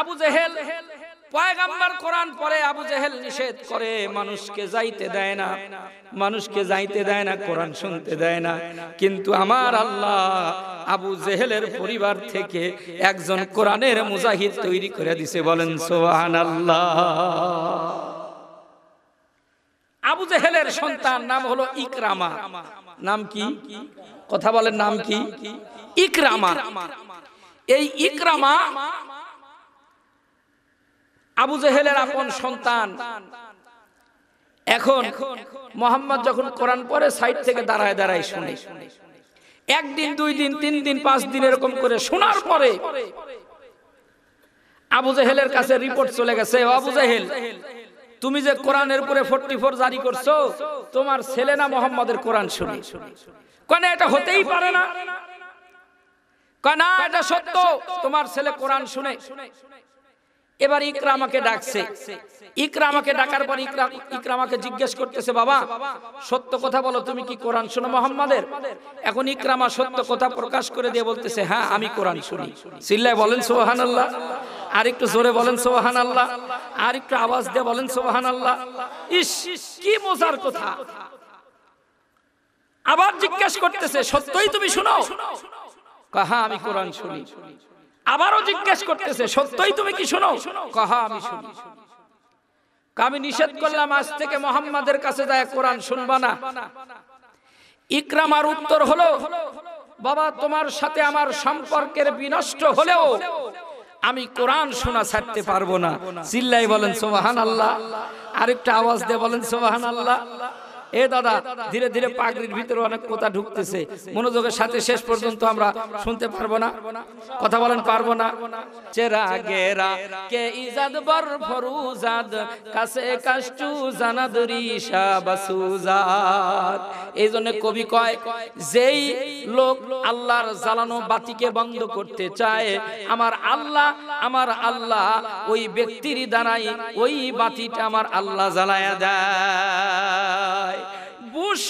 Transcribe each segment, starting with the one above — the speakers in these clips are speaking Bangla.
আবু জেহেল পয়গাম্বার কোরআন পরে আবু জেহেল নিষেধ করে মানুষকে যাইতে দেয় না মানুষকে যাইতে দেয় না কোরআন শুনতে দেয় না কিন্তু আমার আল্লাহ আবু জেহেলের পরিবার থেকে একজন কোরআনের মুজাহিদ তৈরি করে দিছে বলেন সোহান আল্লাহ আবু জেহেলের সন্তান নাম হলো ইকরামা নাম কি কথা বলেন নাম কি ইকরামা এই ইকরামা আবু জেহেলের আপন সন্তান এখন মোহাম্মদ যখন কোরআন পরে সাইড থেকে দাঁড়ায় দাঁড়ায় শুনে একদিন দুই দিন তিন দিন পাঁচ দিন এরকম করে শোনার পরে আবু জাহেলের কাছে রিপোর্ট চলে গেছে আবু জাহেল তুমি যে কোরআনের উপরে ফোরটি ফোর জারি করছো তোমার ছেলে না মোহাম্মদের কোরআন শুনে কেন এটা হতেই পারে না কেন এটা সত্য তোমার ছেলে কোরআন শুনে এবার ইকরামাকে ডাকছে ইকরামাকে ডাকার পর ইকরামাকে জিজ্ঞেস করতেছে বাবা সত্য কথা বলো তুমি কি কোরআন শোনো মোহাম্মদের এখন ইকরামা সত্য কথা প্রকাশ করে দিয়ে বলতেছে হ্যাঁ আমি কোরআন শুনি সিল্লাই বলেন সোহান আল্লাহ আর একটু জোরে বলেন সোহান আল্লাহ আর একটু আওয়াজ দিয়ে বলেন সোহান আল্লাহ ইস কি মজার কথা আবার জিজ্ঞেস করতেছে সত্যই তুমি শোনো হ্যাঁ আমি কোরআন শুনি আবারও জিজ্ঞেস করতেছে সত্যই তুমি কি শোনো কহা আমি শুনি আমি নিষেধ করলাম আজ থেকে মোহাম্মদের কাছে যায় কোরআন শুনবা না ইকরামার উত্তর হলো বাবা তোমার সাথে আমার সম্পর্কের বিনষ্ট হলেও আমি কোরআন শোনা ছাড়তে পারবো না চিল্লাই বলেন সোবাহান আল্লাহ আরেকটা আওয়াজ দিয়ে বলেন সোবাহান আল্লাহ এ দাদা ধীরে ধীরে পাগড়ির ভিতরে অনেক কথা ঢুকতেছে মনোযোগের সাথে শেষ পর্যন্ত আমরা শুনতে পারবো না কথা বলেন পারবো না এই জন্য কবি কয় যেই লোক আল্লাহর জ্বালানো বাতিকে বন্ধ করতে চায় আমার আল্লাহ আমার আল্লাহ ওই ব্যক্তির দ্বারাই ওই বাতিটা আমার আল্লাহ জ্বালায়া দেয়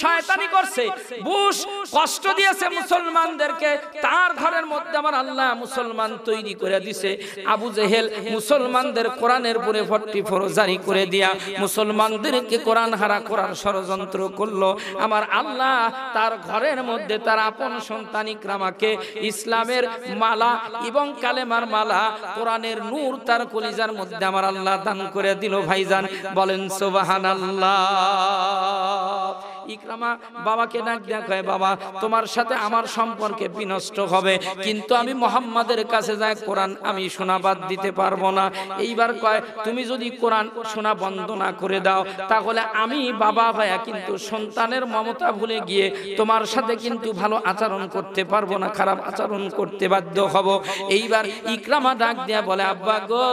শয়তানি করছে বুশ কষ্ট দিয়েছে মুসলমানদেরকে তার ঘরের মধ্যে আমার আল্লাহ মুসলমান তৈরি করে দিছে আবু জেহেল মুসলমানদের কোরআনের উপরে ভর্তি ফরজারি করে দিয়া মুসলমানদেরকে কোরআন হারা করার ষড়যন্ত্র করলো আমার আল্লাহ তার ঘরের মধ্যে তার আপন সন্তানিক রামাকে ইসলামের মালা এবং কালেমার মালা কোরআনের নূর তার কলিজার মধ্যে আমার আল্লাহ দান করে দিল ভাইজান বলেন সোবাহান আল্লাহ ইকরামা বাবাকে ডাক কয় বাবা তোমার সাথে আমার সম্পর্কে বিনষ্ট হবে কিন্তু আমি মোহাম্মদের কাছে যাই কোরআন আমি শোনা বাদ দিতে পারবো না এইবার কয় তুমি যদি কোরআন শোনা বন্ধ না করে দাও তাহলে আমি বাবা ভাইয়া কিন্তু সন্তানের মমতা ভুলে গিয়ে তোমার সাথে কিন্তু ভালো আচরণ করতে পারবো না খারাপ আচরণ করতে বাধ্য হব এইবার ইকরামা ডাক দেয়া বলে আব্বা গো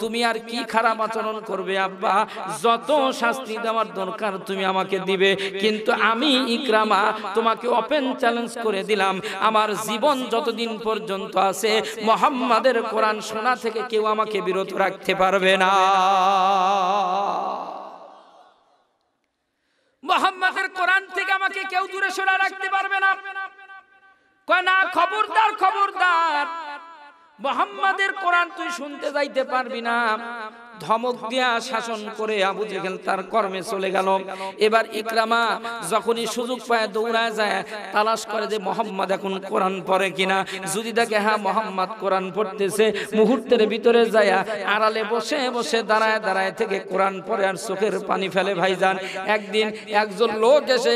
তুমি আর কি খারাপ আচরণ করবে আব্বা যত শাস্তি দেওয়ার দরকার উপহার তুমি আমাকে দিবে কিন্তু আমি ইকরামা তোমাকে ওপেন চ্যালেঞ্জ করে দিলাম আমার জীবন যতদিন পর্যন্ত আছে মোহাম্মদের কোরআন শোনা থেকে কেউ আমাকে বিরত রাখতে পারবে না মোহাম্মদের কোরআন থেকে আমাকে কেউ দূরে সরা রাখতে পারবে না কয় না খবরদার খবরদার মোহাম্মদের কোরআন তুই শুনতে যাইতে পারবি না ধমক দিয়া শাসন করে আবু জেহেল তার কর্মে চলে গেল এবার ইকরামা যখনই সুযোগ পায় দৌড়ায় যায় তালাশ করে যে মোহাম্মদ এখন কোরআন পড়ে কিনা যদি দেখে হ্যাঁ মোহাম্মদ কোরআন পড়তেছে মুহূর্তের ভিতরে যায়া আড়ালে বসে বসে দাঁড়ায় দাঁড়ায় থেকে কোরআন পরে আর চোখের পানি ফেলে ভাইজান একদিন একজন লোক এসে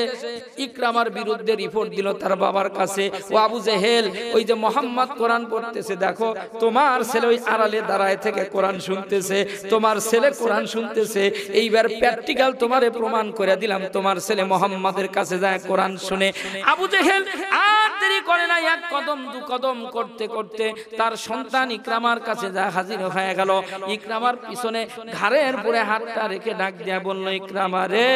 ইকরামার বিরুদ্ধে রিপোর্ট দিল তার বাবার কাছে ও আবু জেহেল ওই যে মোহাম্মদ কোরআন পড়তেছে দেখো তোমার ছেলে ওই আড়ালে দাঁড়ায় থেকে কোরআন শুনতেছে তোমার ছেলে কোরআন শুনতেছে এইবার প্র্যাকটিক্যাল তোমারে প্রমাণ করে দিলাম তোমার ছেলে মোহাম্মদের কাছে যায় কোরআন শুনে আবু জেহেল আর দেরি করে না এক কদম দু কদম করতে করতে তার সন্তান ইকরামার কাছে যা হাজির হয়ে গেল ইকরামার পিছনে ঘাড়ের পরে হাতটা রেখে ডাক দিয়া বলল ইকরামারে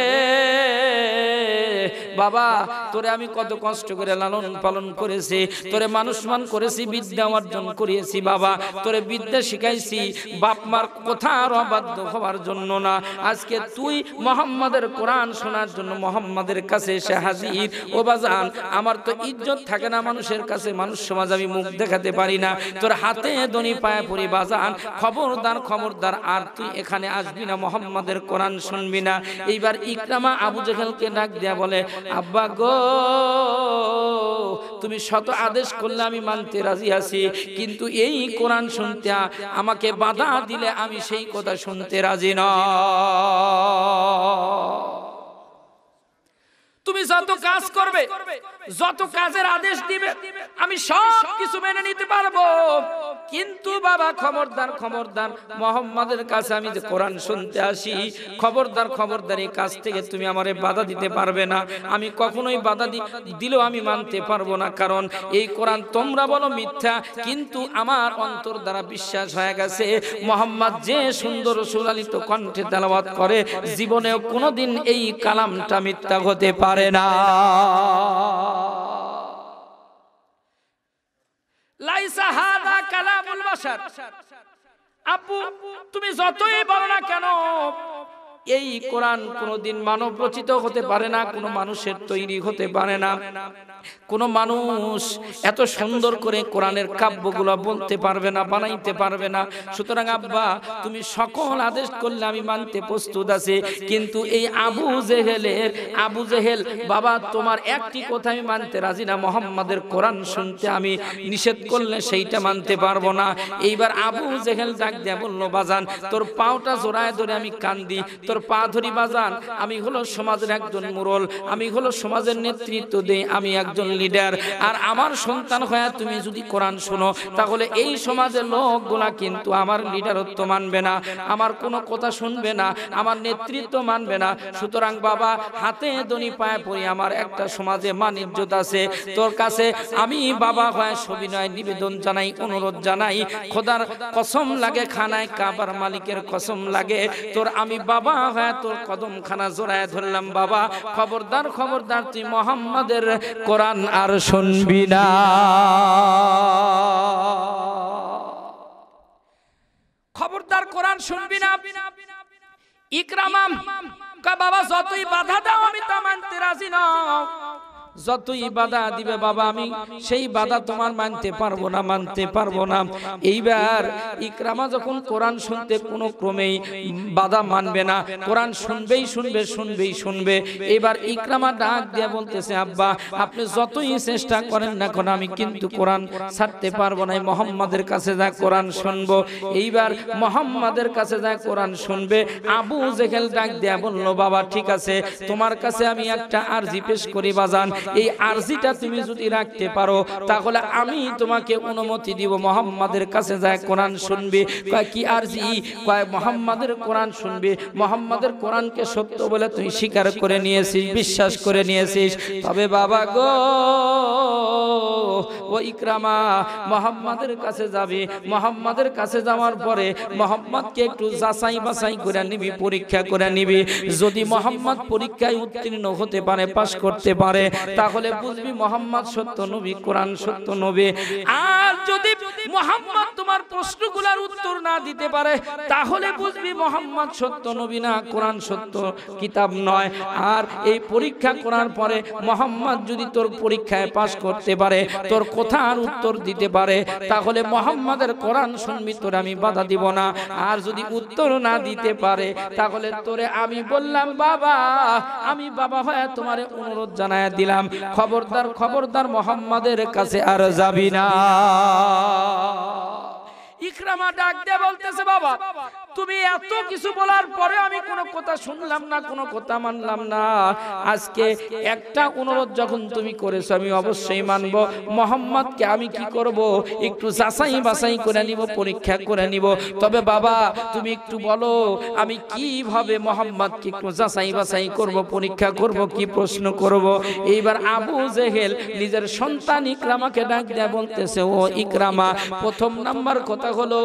বাবা তোরে আমি কত কষ্ট করে লালন পালন করেছি তোরে মানুষমান করেছি বিদ্যা অর্জন করিয়েছি বাবা তোরে বিদ্যা শিখাইছি বাপ মার কথা আর অবাধ্য হওয়ার জন্য না আজকে তুই মোহাম্মদের কোরআন শোনার জন্য মোহাম্মদের কাছে এসে হাজির ও বাজান আমার তো ইজ্জত থাকে না মানুষের কাছে মানুষ সমাজ আমি মুখ দেখাতে পারি না তোর হাতে দনি পায়ে পড়ি বাজান খবরদার খবরদার আর তুই এখানে আসবি না মোহাম্মদের কোরআন শুনবি না এইবার ইকরামা আবু জেহেলকে ডাক দেয়া বলে বলে আব্বা গো তুমি শত আদেশ করলে আমি মানতে রাজি আছি কিন্তু এই কোরআন শুনতে আমাকে বাধা দিলে আমি সেই কথা শুনতে রাজি ন তুমি যত কাজ করবে যত কাজের আদেশ দিবে আমি সব কিছু মেনে নিতে পারবো কিন্তু বাবা খবরদার খবরদার মোহাম্মদের কাছে আমি যে কোরআন শুনতে আসি খবরদার খবরদার এই কাছ থেকে তুমি আমারে বাধা দিতে পারবে না আমি কখনোই বাধা দিলেও আমি মানতে পারবো না কারণ এই কোরআন তোমরা বলো মিথ্যা কিন্তু আমার অন্তর দ্বারা বিশ্বাস হয়ে গেছে মোহাম্মদ যে সুন্দর সুলালিত কণ্ঠে দালাবাদ করে জীবনেও কোনোদিন এই কালামটা মিথ্যা হতে পারে না লাইসা কালামুল আপু তুমি যতই বলো না কেন এই কোরআন কোনদিন মানব রচিত হতে পারে না কোনো মানুষের তৈরি হতে পারে না কোন মানুষ এত সুন্দর করে কোরআনের কাব্যগুলো বলতে পারবে না বানাইতে পারবে না সুতরাং আব্বা তুমি সকল আদেশ করলে আমি মানতে প্রস্তুত আছি কিন্তু এই আবু জেহেলের আবু জেহেল বাবা তোমার একটি কথা আমি মানতে রাজি না মোহাম্মদের কোরআন শুনতে আমি নিষেধ করলে সেইটা মানতে পারবো না এইবার আবু জেহেল ডাক দেয়া বলল বাজান তোর পাওটা জোড়ায় ধরে আমি কান্দি তোর পা ধরি বাজান আমি হলো সমাজের একজন মুরল আমি হলো সমাজের নেতৃত্ব দেই আমি এক একজন লিডার আর আমার সন্তান হয়ে তুমি যদি কোরআন শোনো তাহলে এই সমাজের লোকগুলা কিন্তু আমার লিডারত্ব মানবে না আমার কোনো কথা শুনবে না আমার নেতৃত্ব মানবে না সুতরাং বাবা হাতে দনি পায়ে পড়ি আমার একটা সমাজে মান ইজ্জত আছে তোর কাছে আমি বাবা হয়ে সবিনয় নিবেদন জানাই অনুরোধ জানাই খোদার কসম লাগে খানায় কাবার মালিকের কসম লাগে তোর আমি বাবা হয়ে তোর কদম খানা জোড়ায় ধরলাম বাবা খবরদার খবরদার তুই মোহাম্মদের কোরআন আর শুনবি না খবরদার কোরআন শুনবি না ইকরামাম বাবা যতই বাধা দাও আমি তো মানতে রাজি না যতই বাধা দিবে বাবা আমি সেই বাধা তোমার মানতে পারবো না মানতে পারবো না এইবার ইকরামা যখন কোরআন শুনতে কোনো ক্রমেই বাধা মানবে না কোরআন শুনবেই শুনবে শুনবেই শুনবে এবার ইকরামা ডাক দিয়ে বলতেছে আব্বা আপনি যতই চেষ্টা করেন না কেন আমি কিন্তু কোরআন ছাড়তে পারবো না মোহাম্মদের কাছে যা কোরআন শুনবো এইবার মোহাম্মদের কাছে যা কোরআন শুনবে আবু জেহেল ডাক দেয়া বললো বাবা ঠিক আছে তোমার কাছে আমি একটা আর্জি পেশ করি বাজান এই আরজিটা তুমি যদি রাখতে পারো তাহলে আমি তোমাকে অনুমতি দিব মোহাম্মদের কাছে যায় কোরআন শুনবে কি আরজি কয় মোহাম্মদের কোরআন শুনবে মোহাম্মদের কোরআনকে সত্য বলে তুই স্বীকার করে নিয়েছিস বিশ্বাস করে নিয়েছিস তবে বাবা গো ও ইকরামা মোহাম্মদের কাছে যাবে মোহাম্মদের কাছে যাওয়ার পরে মোহাম্মদকে একটু যাচাই বাছাই করে নিবি পরীক্ষা করে নিবি যদি মোহাম্মদ পরীক্ষায় উত্তীর্ণ হতে পারে পাশ করতে পারে তাহলে বুঝবি মোহাম্মদ সত্য নবী কোরআন সত্য নবী আর যদি মোহাম্মদ তোমার প্রশ্নগুলোর উত্তর না দিতে পারে তাহলে বুঝবি মোহাম্মদ সত্য নবী না কোরআন সত্য কিতাব নয় আর এই পরীক্ষা করার পরে মোহাম্মদ যদি তোর পরীক্ষায় পাশ করতে পারে তোর আর উত্তর দিতে পারে তাহলে মোহাম্মদের কোরআন শুনবি তোর আমি বাধা দিব না আর যদি উত্তর না দিতে পারে তাহলে তোরে আমি বললাম বাবা আমি বাবা হয়ে তোমার অনুরোধ জানায় দিলাম দিলাম খবরদার খবরদার মোহাম্মদের কাছে আর যাবি না ইকরামা ডাক দিয়ে বলতেছে বাবা তুমি এত কিছু বলার পরে আমি কোনো কথা শুনলাম না কোনো কথা মানলাম না আজকে একটা অনুরোধ যখন তুমি করেছো আমি অবশ্যই মানব মোহাম্মদকে আমি কি করব একটু যাচাই বাছাই করে নিব পরীক্ষা করে নিব তবে বাবা তুমি একটু বলো আমি কিভাবে মোহাম্মদকে একটু যাচাই বাছাই করব পরীক্ষা করব কি প্রশ্ন করব এইবার আবু জেহেল নিজের সন্তান ইকরামাকে ডাক দেয়া বলতেছে ও ইকরামা প্রথম নাম্বার কথা কথা হলো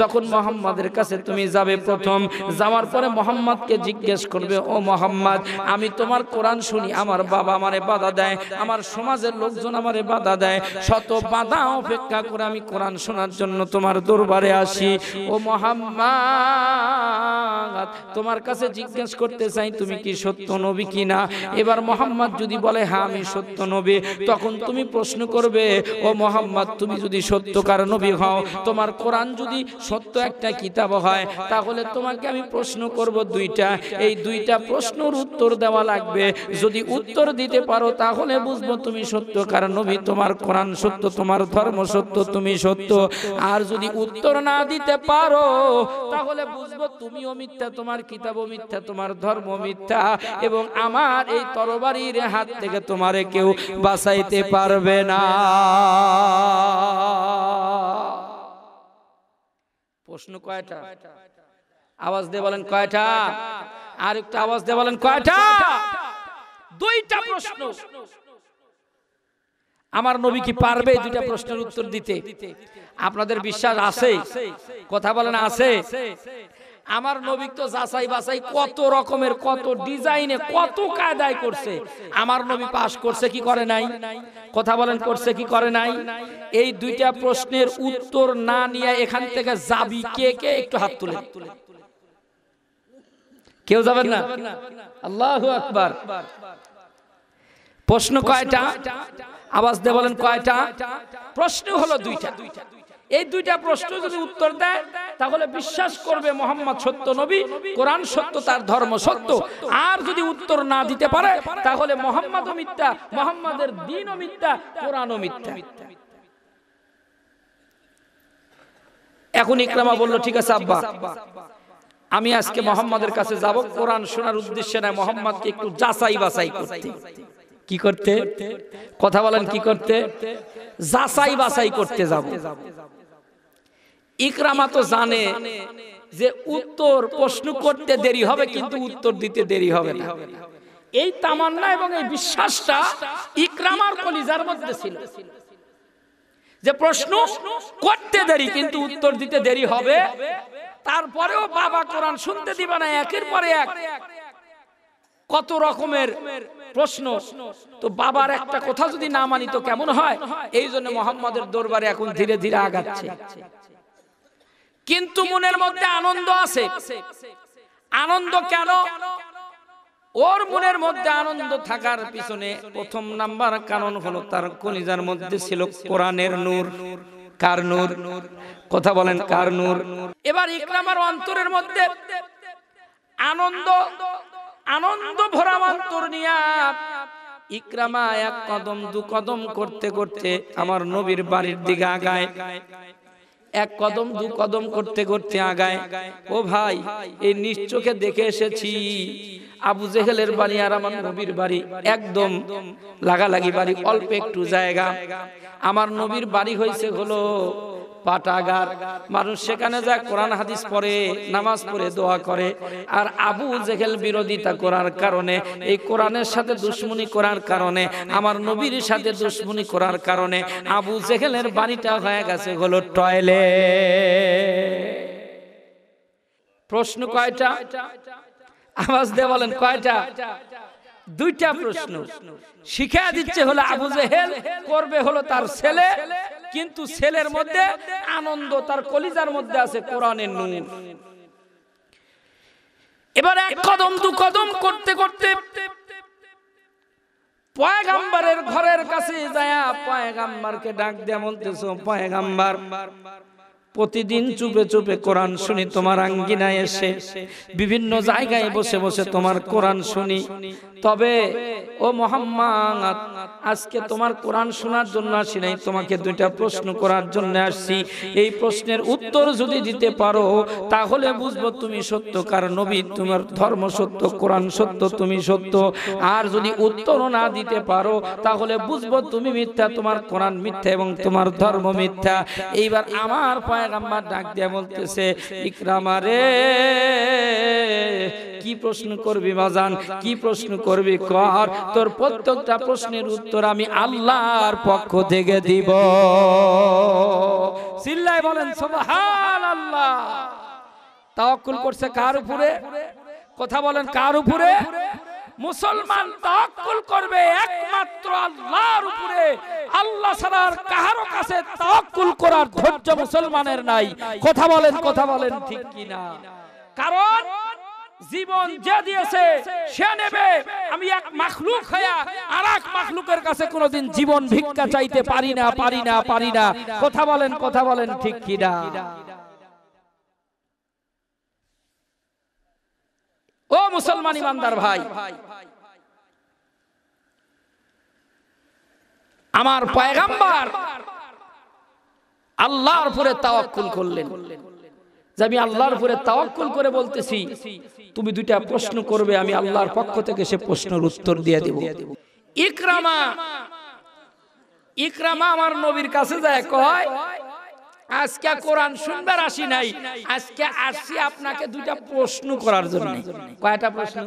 যখন মোহাম্মদের কাছে তুমি যাবে প্রথম যাওয়ার পরে মোহাম্মদকে জিজ্ঞেস করবে ও মোহাম্মদ আমি তোমার কোরআন শুনি আমার বাবা আমারে বাধা দেয় আমার সমাজের লোকজন আমারে বাধা দেয় শত বাধা অপেক্ষা করে আমি কোরআন শোনার জন্য তোমার দরবারে আসি ও মোহাম্মদ তোমার কাছে জিজ্ঞেস করতে চাই তুমি কি সত্য নবী কি না এবার মোহাম্মদ যদি বলে হ্যাঁ আমি সত্য নবী তখন তুমি প্রশ্ন করবে ও মোহাম্মদ তুমি যদি সত্যকার নবী হও তোমার তোমার কোরআন যদি সত্য একটা কিতাব হয় তাহলে তোমাকে আমি প্রশ্ন করব দুইটা এই দুইটা প্রশ্নর উত্তর দেওয়া লাগবে যদি উত্তর দিতে পারো তাহলে বুঝবো তুমি সত্য কারণ নবী তোমার কোরআন সত্য তোমার ধর্ম সত্য তুমি সত্য আর যদি উত্তর না দিতে পারো তাহলে বুঝবো তুমি অমিথ্যা তোমার কিতাব মিথ্যা তোমার ধর্ম মিথ্যা এবং আমার এই তরবারির হাত থেকে তোমারে কেউ বাঁচাইতে পারবে না প্রশ্ন কয়টা আওয়াজ দিয়ে বলেন কয়টা আর একটা আওয়াজ দিয়ে বলেন কয়টা দুইটা প্রশ্ন আমার নবী কি পারবে দুইটা প্রশ্নের উত্তর দিতে আপনাদের বিশ্বাস আছে কথা বলেন আছে আমার নবী তো যাচাই বাছাই কত রকমের কত ডিজাইনে কত কায়দায় করছে আমার নবী পাশ করছে কি করে নাই কথা বলেন করছে কি করে নাই এই দুইটা প্রশ্নের উত্তর না নিয়ে এখান থেকে যাবি কে কে একটু হাত তুলে কেউ যাবেন না আল্লাহ আকবার প্রশ্ন কয়টা আওয়াজ দে বলেন কয়টা প্রশ্ন হলো দুইটা দুইটা এই দুইটা প্রশ্ন যদি উত্তর দেয় তাহলে বিশ্বাস করবে মোহাম্মদ সত্য নবী কোরআন সত্য তার ধর্ম সত্য আর যদি উত্তর না দিতে পারে তাহলে মোহাম্মদও মিথ্যা মোহাম্মদের দিন ও মিথ্যা কোরআনও মিথ্যা এখন ইকরামা বলল ঠিক আছে আব্বা আমি আজকে মোহাম্মদের কাছে যাব কোরআন শোনার উদ্দেশ্যে না মোহাম্মদকে একটু যাচাই বাছাই করতে কি করতে কথা বলেন কি করতে যাচাই বাছাই করতে যাব ইকরামা তো জানে যে উত্তর প্রশ্ন করতে দেরি হবে কিন্তু উত্তর দিতে দেরি হবে না এই তামান্না এবং এই বিশ্বাসটা ইকরামার কলিজার মধ্যে ছিল যে প্রশ্ন করতে দেরি কিন্তু উত্তর দিতে দেরি হবে তারপরেও বাবা কোরআন শুনতে দিবে না একের পরে এক কত রকমের প্রশ্ন তো বাবার একটা কথা যদি না মানি তো কেমন হয় এই জন্য মোহাম্মদের দরবারে এখন ধীরে ধীরে আগাচ্ছে কিন্তু মনের মধ্যে আনন্দ আছে আনন্দ কেন ওর মনের মধ্যে আনন্দ থাকার পিছনে প্রথম নাম্বার কারণ হলো তার কলিজার মধ্যে ছিল কোরআনের নূর কার নূর কথা বলেন কার নূর এবার ইকরামার অন্তরের মধ্যে আনন্দ আনন্দ ভরা অন্তর নিয়া ইকরামা এক কদম দু কদম করতে করতে আমার নবীর বাড়ির দিকে আগায় এক কদম দু কদম করতে করতে আগায় ও ভাই এই নিশ্চোখে দেখে এসেছি আবু জেহেলের বাড়ি আর আমার নবীর বাড়ি একদম লাগালাগি বাড়ি অল্প একটু জায়গা আমার নবীর বাড়ি হয়েছে হলো পাটাগার মানুষ সেখানে যায় কোরআন হাদিস পড়ে নামাজ পড়ে দোয়া করে আর আবু জেহেল বিরোধিতা করার কারণে এই কোরআনের সাথে দুশ্মনী করার কারণে আমার নবীর সাথে দুশ্মনী করার কারণে আবু জেহেলের বাড়িটা হয়ে গেছে হলো টয়লে প্রশ্ন কয়টা আওয়াজ দিয়ে বলেন কয়টা দুইটা প্রশ্ন শিখা দিচ্ছে হলো আবু জেহেল করবে হলো তার ছেলে কিন্তু ছেলের মধ্যে আনন্দ তার কলিজার মধ্যে আছে কোরআনের নুন এবার এক কদম দু কদম করতে করতে পয়গাম্বারের ঘরের কাছে যায়া পয়গাম্বারকে ডাক দেয়া বলতেছো পয়গাম্বার প্রতিদিন চুপে চুপে কোরআন শুনি তোমার আঙ্গিনায় এসে বিভিন্ন জায়গায় বসে বসে তোমার কোরআন শুনি তবে ও মোহাম্মদ আজকে তোমার কোরআন শোনার জন্য আসি নাই তোমাকে দুইটা প্রশ্ন করার জন্য আসছি এই প্রশ্নের উত্তর যদি দিতে পারো তাহলে বুঝবো তুমি সত্য কারণ নবী তোমার ধর্ম সত্য কোরআন সত্য তুমি সত্য আর যদি উত্তর না দিতে পারো তাহলে বুঝবো তুমি মিথ্যা তোমার কোরআন মিথ্যা এবং তোমার ধর্ম মিথ্যা এইবার আমার পায়ের পায়গাম্মার ডাক দিয়ে বলতেছে ইকরামারে কি প্রশ্ন করবি মাজান কি প্রশ্ন করবি কর তোর প্রত্যেকটা প্রশ্নের উত্তর আমি আল্লাহর পক্ষ থেকে দিব চিল্লায় বলেন সুবহানাল্লাহ তাওয়াক্কুল করছে কার উপরে কথা বলেন কার উপরে মুসলমান তাওয়াক্কুল করবে একমাত্র আল্লাহর উপরে আল্লাহ ছাড়ার কাহারো কাছে তাওয়াক্কুল করার ধৈর্য মুসলমানের নাই কথা বলেন কথা বলেন ঠিক কি না কারণ জীবন যে দিয়েছে সে নেবে আমি এক মাখলুক হইয়া আর এক মাখলুকের কাছে কোনোদিন জীবন ভিক্ষা চাইতে পারি না পারি না পারি না কথা বলেন কথা বলেন ঠিক কিনা ও মুসলমান ইমানদার ভাই আমার পয়গাম্বার আল্লাহর উপরে তাওয়াক্কুল করলেন যে আমি আল্লাহর উপরে তাওয়াক্কুল করে বলতেছি তুমি দুইটা প্রশ্ন করবে আমি আল্লাহর পক্ষ থেকে সে প্রশ্নের উত্তর দিয়ে দেব ইকরামা ইকরামা আমার নবীর কাছে যায় কয় আজকে কোরআন শুনবার আসি নাই আজকে আসি আপনাকে দুইটা প্রশ্ন করার জন্য কয়টা প্রশ্ন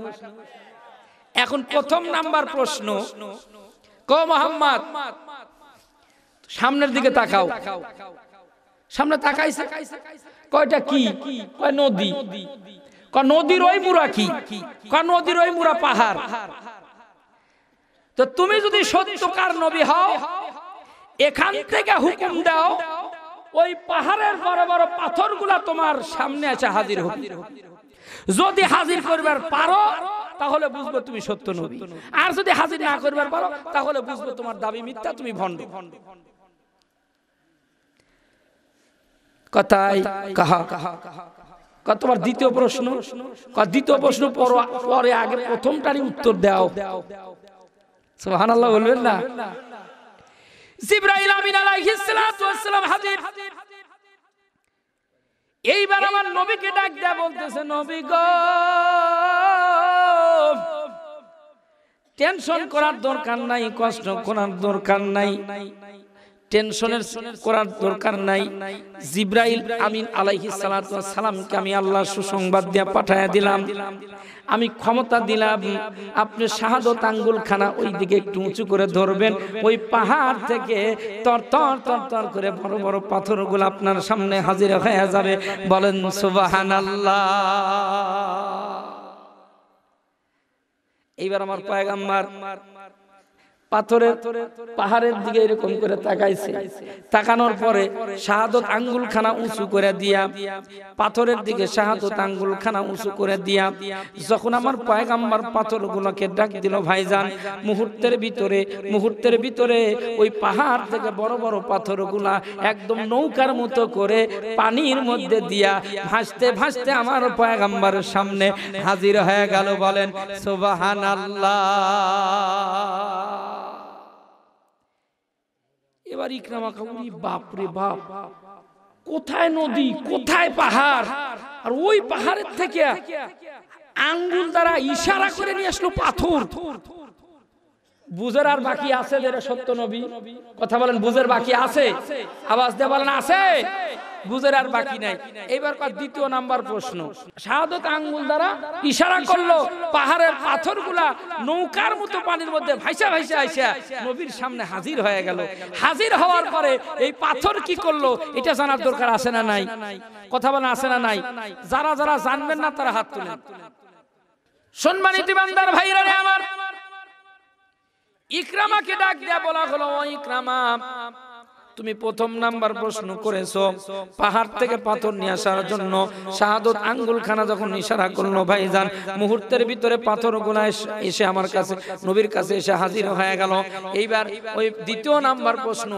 এখন প্রথম নাম্বার প্রশ্ন ক মোহাম্মদ সামনের দিকে তাকাও সামনে তাকাইছে কয়টা কি কয় নদী কয় নদীর ওই মুরা কি কয় নদীর ওই মুরা পাহাড় তো তুমি যদি সত্যকার নবী হও এখান থেকে হুকুম দাও ওই পাহাড়ের বড় বড় পাথরগুলা তোমার সামনে আছে হাজির হোক যদি হাজির করবার পারো তাহলে বুঝবো তুমি সত্য নবী আর যদি হাজির না করবার পারো তাহলে বুঝবো তোমার দাবি মিথ্যা তুমি ভণ্ড ভণ্ড তোমার দ্বিতীয় প্রশ্ন দ্বিতীয় প্রশ্ন পরে আগে প্রথমটারই উত্তর দাও সোহান বলবেন না এইবার আমার নবীকে ডাক বলতেছে নবী টেনশন করার দরকার নাই কষ্ট করার দরকার নাই টেনশনের করার দরকার নাই জিব্রাইল আমিন আলাইহি সালামকে আমি আল্লাহ সুসংবাদ দিয়া পাঠায়া দিলাম আমি ক্ষমতা দিলাম আপনি শাহাদত আঙ্গুলখানা ওই দিকে একটু উঁচু করে ধরবেন ওই পাহাড় থেকে তর তর তর তর করে বড় বড় পাথরগুলো আপনার সামনে হাজির হয়ে যাবে বলেন সুবহানাল্লাহ এইবার আমার পায়গাম্মার পাথরের পাহাড়ের দিকে এরকম করে তাকাইছে তাকানোর পরে শাহাদত আঙ্গুল খানা উঁচু করে দিয়া পাথরের দিকে শাহাদত আঙ্গুল খানা উঁচু করে দিয়া যখন আমার পায়গাম্বার গুলোকে ডাক দিল ভাইজান মুহূর্তের ভিতরে মুহূর্তের ভিতরে ওই পাহাড় থেকে বড় বড় পাথরগুলা একদম নৌকার মতো করে পানির মধ্যে দিয়া ভাসতে ভাসতে আমার পায়গাম্বারের সামনে হাজির হয়ে গেল বলেন সোবাহান আল্লাহ এবার ইকরামা কাউরি বাপ রে বাপ কোথায় নদী কোথায় পাহাড় আর ওই পাহাড়ের থেকে আঙ্গুল দ্বারা ইশারা করে নিয়ে আসলো পাথর বুঝের আর বাকি আছে যেটা সত্য নবী কথা বলেন বুঝের বাকি আছে আওয়াজ দিয়ে বলেন আছে বুঝের আর বাকি নাই এবার দ্বিতীয় নাম্বার প্রশ্ন শাহাদত আঙ্গুল দ্বারা ইশারা করলো পাহাড়ের পাথরগুলা নৌকার মতো পানির মধ্যে ভাইসা ভাইসা আইসা নবীর সামনে হাজির হয়ে গেল হাজির হওয়ার পরে এই পাথর কি করলো এটা জানার দরকার আছে না নাই কথা বলা আছে না নাই যারা যারা জানবেন না তারা হাত তুলেন সম্মানিত বান্দার ভাইরা আমার ইকরামাকে ডাক দেয়া বলা হলো ইকরামা তুমি প্রথম নাম্বার প্রশ্ন করেছো পাহাড় থেকে পাথর নিয়ে আসার জন্য শাহাদত আঙ্গুলখানা যখন ইশারা করলো ভাই যান মুহূর্তের ভিতরে পাথর গুলা এসে আমার কাছে নবীর কাছে এসে হাজির হয়ে গেল এইবার ওই দ্বিতীয় নাম্বার প্রশ্ন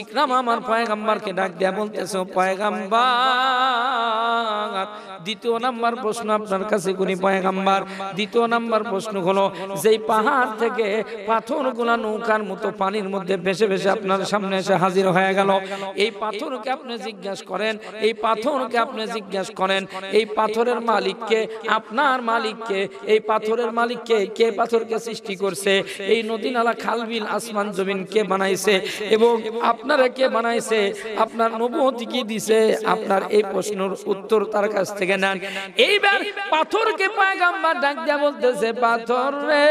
ইকরাম আমার পয়গাম্বারকে ডাক দেয়া বলতেছো পয়গাম্বার দ্বিতীয় নাম্বার প্রশ্ন আপনার কাছে কোন পয়গাম্বার দ্বিতীয় নাম্বার প্রশ্ন হলো যেই পাহাড় থেকে পাথর গুলা নৌকার মতো পানির মধ্যে ভেসে ভেসে আপনার সামনে এসে হাজির হয়ে হয়ে গেল এই পাথরকে আপনি জিজ্ঞাসা করেন এই পাথরকে আপনি জিজ্ঞাসা করেন এই পাথরের মালিককে আপনার মালিককে এই পাথরের মালিককে কে পাথরকে সৃষ্টি করছে এই নদী নালা খালবিল আসমান জমিন কে বানাইছে এবং আপনারা কে বানাইছে আপনার নবতি কি দিছে আপনার এই প্রশ্নের উত্তর তার কাছ থেকে নেন এইবার পাথরকে পায়গাম্বার ডাক দিয়া বলতেছে পাথর রে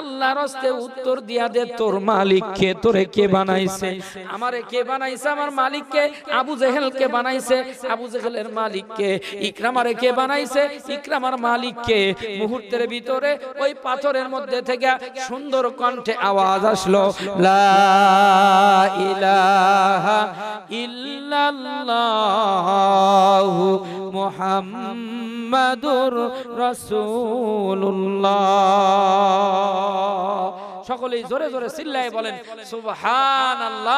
আল্লাহ রস্তে উত্তর দিয়া দে তোর মালিক কে তোরে কে বানাইছে আমারে কে বানাইছে আমার মালিক কে আবু জেহেল কে বানাইছে আবু জেহেলের মালিক কে ইকরামারে কে বানাইছে ইকরামার মালিক কে মুহূর্তের ভিতরে ওই পাথরের মধ্যে থেকে সুন্দর কণ্ঠে আওয়াজ আসলো লা ইলাহা ইল্লাল্লাহু মুহাম্মাদুর রাসূলুল্লাহ সকলেই জোরে জোরে চিল্লায় বলেন সুবহান আল্লাহ